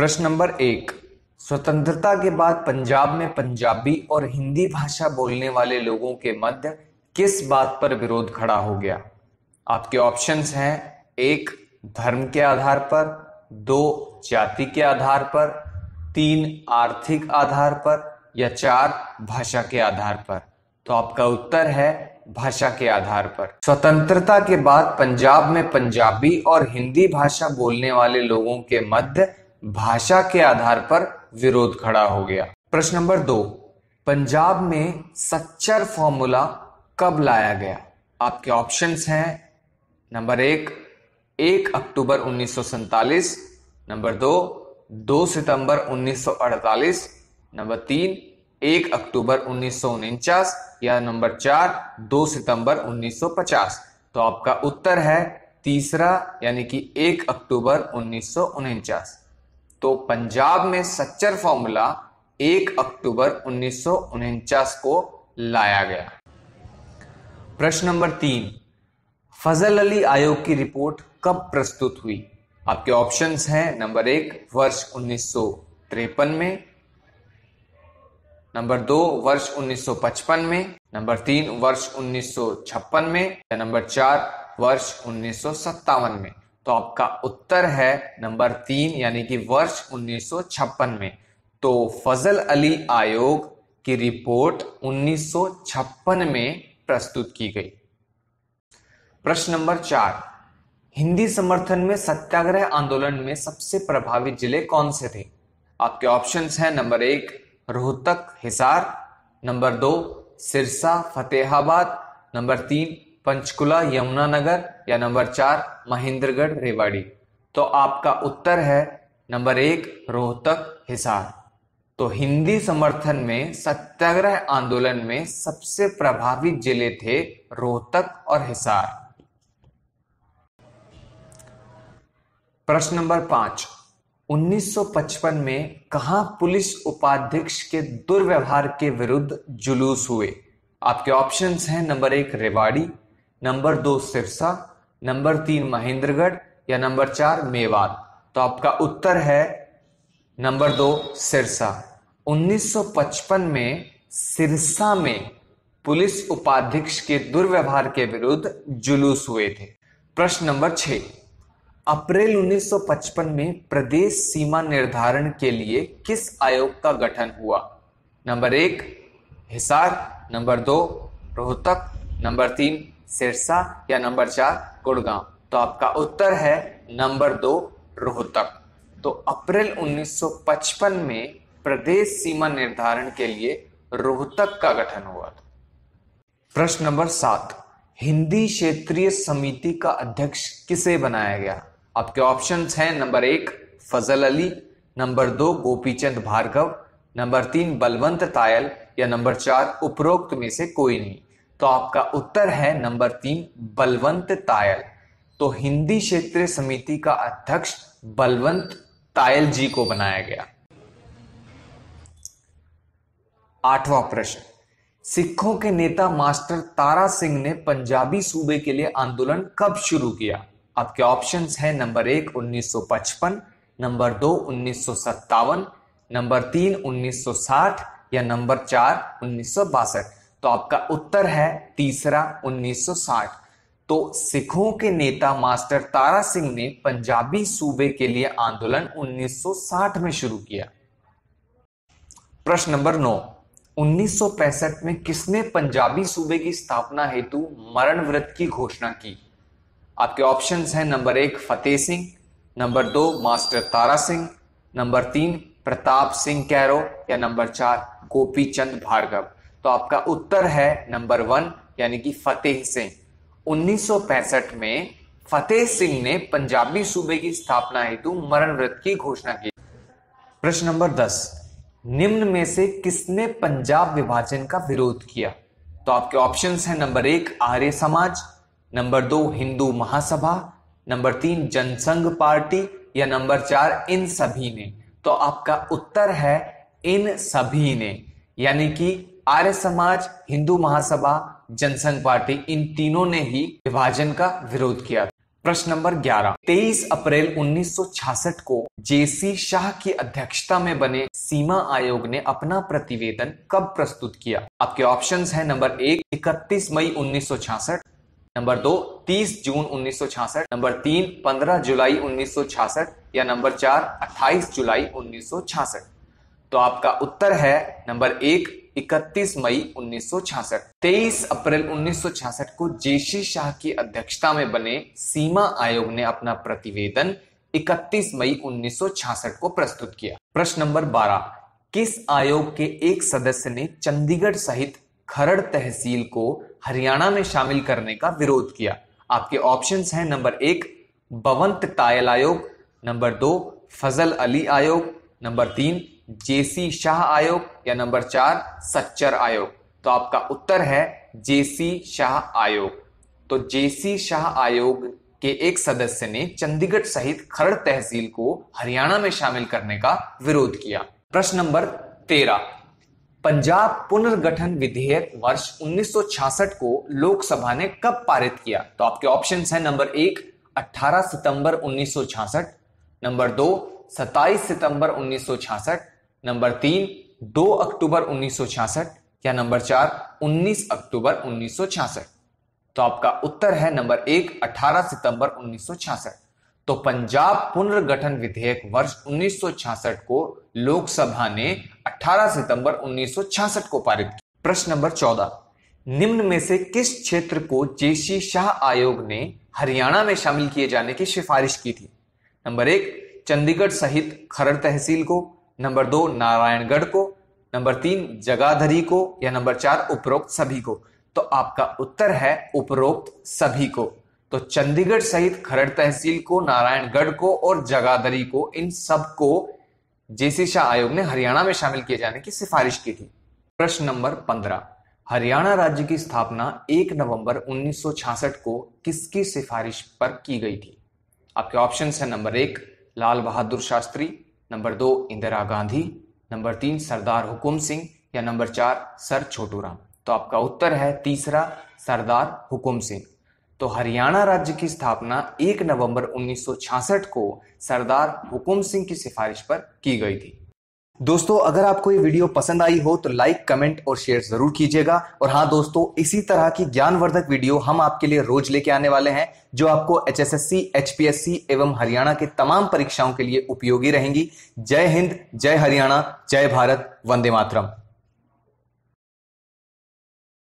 प्रश्न नंबर एक स्वतंत्रता के बाद पंजाब में पंजाबी और हिंदी भाषा बोलने वाले लोगों के मध्य किस बात पर विरोध खड़ा हो गया आपके ऑप्शंस हैं एक धर्म के आधार पर दो जाति के आधार पर तीन आर्थिक आधार पर या चार भाषा के आधार पर तो आपका उत्तर है भाषा के आधार पर स्वतंत्रता के बाद पंजाब में पंजाबी और हिंदी भाषा बोलने वाले लोगों के मध्य भाषा के आधार पर विरोध खड़ा हो गया प्रश्न नंबर दो पंजाब में सच्चर फॉर्मूला कब लाया गया आपके ऑप्शंस हैं नंबर एक एक अक्टूबर उन्नीस नंबर दो दो सितंबर 1948 नंबर तीन एक अक्टूबर उन्नीस या नंबर चार दो सितंबर 1950 तो आपका उत्तर है तीसरा यानी कि एक अक्टूबर उन्नीस तो पंजाब में सच्चर फॉर्मूला 1 अक्टूबर उन्नीस को लाया गया प्रश्न नंबर तीन फजल अली आयोग की रिपोर्ट कब प्रस्तुत हुई आपके ऑप्शंस हैं नंबर एक वर्ष उन्नीस में नंबर दो वर्ष 1955 में नंबर तीन वर्ष 1956 में या नंबर चार वर्ष उन्नीस में तो आपका उत्तर है नंबर तीन यानी कि वर्ष 1956 में तो फजल अली आयोग की रिपोर्ट 1956 में प्रस्तुत की गई प्रश्न नंबर चार हिंदी समर्थन में सत्याग्रह आंदोलन में सबसे प्रभावित जिले कौन से थे आपके ऑप्शंस हैं नंबर एक रोहतक हिसार नंबर दो सिरसा फतेहाबाद नंबर तीन पंचकुला यमुनानगर या नंबर चार महेंद्रगढ़ रेवाड़ी तो आपका उत्तर है नंबर एक रोहतक हिसार तो हिंदी समर्थन में सत्याग्रह आंदोलन में सबसे प्रभावित जिले थे रोहतक और हिसार प्रश्न नंबर पांच 1955 में कहा पुलिस उपाध्यक्ष के दुर्व्यवहार के विरुद्ध जुलूस हुए आपके ऑप्शंस हैं नंबर एक रेवाड़ी नंबर दो सिरसा नंबर तीन महेंद्रगढ़ या नंबर चार मेवात तो आपका उत्तर है नंबर दो सिरसा 1955 में सिरसा में पुलिस उपाध्यक्ष के दुर्व्यवहार के विरुद्ध जुलूस हुए थे प्रश्न नंबर छ अप्रैल 1955 में प्रदेश सीमा निर्धारण के लिए किस आयोग का गठन हुआ नंबर एक हिसार नंबर दो रोहतक नंबर तीन सिरसा या नंबर चार गुड़गांव तो आपका उत्तर है नंबर दो रोहतक तो अप्रैल 1955 में प्रदेश सीमा निर्धारण के लिए रोहतक का गठन हुआ था प्रश्न नंबर सात हिंदी क्षेत्रीय समिति का अध्यक्ष किसे बनाया गया आपके ऑप्शंस हैं नंबर एक फजल अली नंबर दो गोपीचंद भार्गव नंबर तीन बलवंत तायल या नंबर चार उपरोक्त में से कोई नहीं तो आपका उत्तर है नंबर तीन बलवंत तायल तो हिंदी क्षेत्रीय समिति का अध्यक्ष बलवंत तायल जी को बनाया गया आठवां प्रश्न सिखों के नेता मास्टर तारा सिंह ने पंजाबी सूबे के लिए आंदोलन कब शुरू किया आपके ऑप्शंस हैं नंबर एक 1955, नंबर दो उन्नीस नंबर तीन 1960 या नंबर चार उन्नीस तो आपका उत्तर है तीसरा 1960 तो सिखों के नेता मास्टर तारा सिंह ने पंजाबी सूबे के लिए आंदोलन 1960 में शुरू किया प्रश्न नंबर नौ उन्नीस में किसने पंजाबी सूबे की स्थापना हेतु मरण व्रत की घोषणा की आपके ऑप्शंस हैं नंबर एक फतेह सिंह नंबर दो मास्टर तारा सिंह नंबर तीन प्रताप सिंह कैरो या नंबर चार गोपी चंद भार्गव तो आपका उत्तर है नंबर वन यानी कि फतेह सिंह 1965 में फतेह सिंह ने पंजाबी सूबे की स्थापना हेतु मरण व्रत की घोषणा की प्रश्न नंबर दस निम्न में से किसने पंजाब विभाजन का विरोध किया तो आपके ऑप्शंस हैं नंबर एक आर्य समाज नंबर दो हिंदू महासभा नंबर तीन जनसंघ पार्टी या नंबर चार इन सभी ने तो आपका उत्तर है इन सभी ने यानी कि आर्य समाज हिंदू महासभा जनसंघ पार्टी इन तीनों ने ही विभाजन का विरोध किया प्रश्न नंबर 11 23 अप्रैल 1966 को जेसी शाह की अध्यक्षता में बने सीमा आयोग ने अपना प्रतिवेदन कब प्रस्तुत किया आपके ऑप्शंस हैं नंबर एक इकतीस मई 1966 नंबर दो 30 जून 1966 नंबर तीन 15 जुलाई 1966 या नंबर चार 28 जुलाई 1966 तो आपका उत्तर है नंबर एक 31 मई 1966 23 अप्रैल 1966 को जेसी शाह की अध्यक्षता में बने सीमा आयोग ने अपना प्रतिवेदन 31 मई 1966 को प्रस्तुत किया प्रश्न नंबर 12 किस आयोग के एक सदस्य ने चंडीगढ़ सहित खरड़ तहसील को हरियाणा में शामिल करने का विरोध किया आपके ऑप्शंस हैं नंबर एक बवंत तायल आयोग नंबर दो फजल अली आयोग नंबर तीन जेसी शाह आयोग या नंबर चार सच्चर आयोग तो आपका उत्तर है जेसी शाह आयोग तो जेसी शाह आयोग के एक सदस्य ने चंडीगढ़ सहित खरड़ तहसील को हरियाणा में शामिल करने का विरोध किया प्रश्न नंबर तेरह पंजाब पुनर्गठन विधेयक वर्ष 1966 को लोकसभा ने कब पारित किया तो आपके ऑप्शन है नंबर एक 18 सितंबर 1966 नंबर दो 27 सितंबर 1966 नंबर तीन दो अक्टूबर उन्नीस या नंबर चार 19 अक्टूबर उन्नीस तो आपका उत्तर है नंबर एक 18 सितंबर उन्नीस तो पंजाब पुनर्गठन विधेयक वर्ष 1966 को लोकसभा ने 18 सितंबर 1966 को पारित किया प्रश्न नंबर 14 निम्न में से किस क्षेत्र को जेसी शाह आयोग ने हरियाणा में शामिल किए जाने की सिफारिश की थी नंबर एक चंडीगढ़ सहित खरड़ तहसील को नंबर दो नारायणगढ़ को नंबर तीन जगाधरी को या नंबर चार उपरोक्त सभी को तो आपका उत्तर है उपरोक्त सभी को तो चंडीगढ़ सहित खरड़ तहसील को नारायणगढ़ को और जगाधरी को इन सब को जेसी शाह आयोग ने हरियाणा में शामिल किए जाने की सिफारिश की थी प्रश्न नंबर पंद्रह हरियाणा राज्य की स्थापना 1 नवंबर 1966 को किसकी सिफारिश पर की गई थी आपके ऑप्शन है नंबर एक लाल बहादुर शास्त्री नंबर दो इंदिरा गांधी नंबर तीन सरदार हुकुम सिंह या नंबर चार सर छोटू राम तो आपका उत्तर है तीसरा सरदार हुकुम सिंह तो हरियाणा राज्य की स्थापना 1 नवंबर 1966 को सरदार हुकुम सिंह की सिफारिश पर की गई थी दोस्तों अगर आपको ये वीडियो पसंद आई हो तो लाइक कमेंट और शेयर जरूर कीजिएगा और हाँ दोस्तों इसी तरह की ज्ञानवर्धक वीडियो हम आपके लिए रोज लेके आने वाले हैं जो आपको H H S S C P S C एवं हरियाणा के तमाम परीक्षाओं के लिए उपयोगी रहेंगी जय हिंद जय हरियाणा जय भारत वंदे मातरम